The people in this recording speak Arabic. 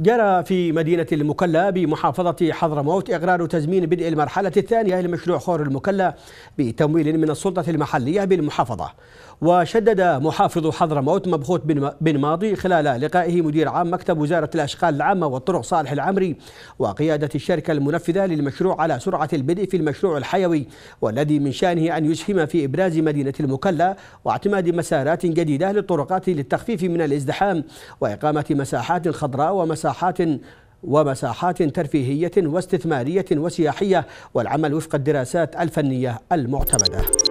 جرى في مدينة المكلا بمحافظة حضرموت إقرار تزمين بدء المرحلة الثانية لمشروع خور المكلا بتمويل من السلطة المحلية بالمحافظة وشدد محافظ حضرموت مبخوت بن ماضي خلال لقائه مدير عام مكتب وزارة الأشغال العامة والطرق صالح العمري وقيادة الشركة المنفذة للمشروع على سرعة البدء في المشروع الحيوي والذي من شأنه أن يسهم في إبراز مدينة المكلا واعتماد مسارات جديدة للطرقات للتخفيف من الازدحام وإقامة مساحات خضراء ومساحات مساحات ومساحات ترفيهية واستثمارية وسياحية والعمل وفق الدراسات الفنية المعتمدة